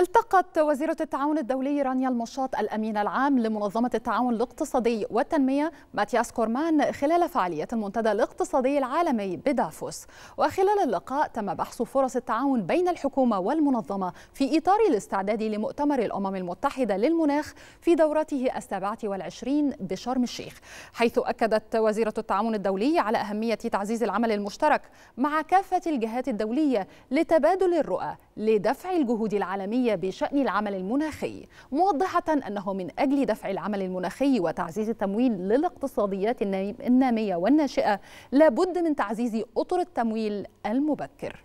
التقت وزيرة التعاون الدولي رانيا المشاط الأمين العام لمنظمة التعاون الاقتصادي والتنمية ماتياس كورمان خلال فعالية المنتدى الاقتصادي العالمي بدافوس وخلال اللقاء تم بحث فرص التعاون بين الحكومة والمنظمة في إطار الاستعداد لمؤتمر الأمم المتحدة للمناخ في دورته السابعة والعشرين بشرم الشيخ حيث أكدت وزيرة التعاون الدولي على أهمية تعزيز العمل المشترك مع كافة الجهات الدولية لتبادل الرؤى لدفع الجهود العالمية بشأن العمل المناخي موضحة أنه من أجل دفع العمل المناخي وتعزيز التمويل للاقتصاديات النامية والناشئة لابد من تعزيز أطر التمويل المبكر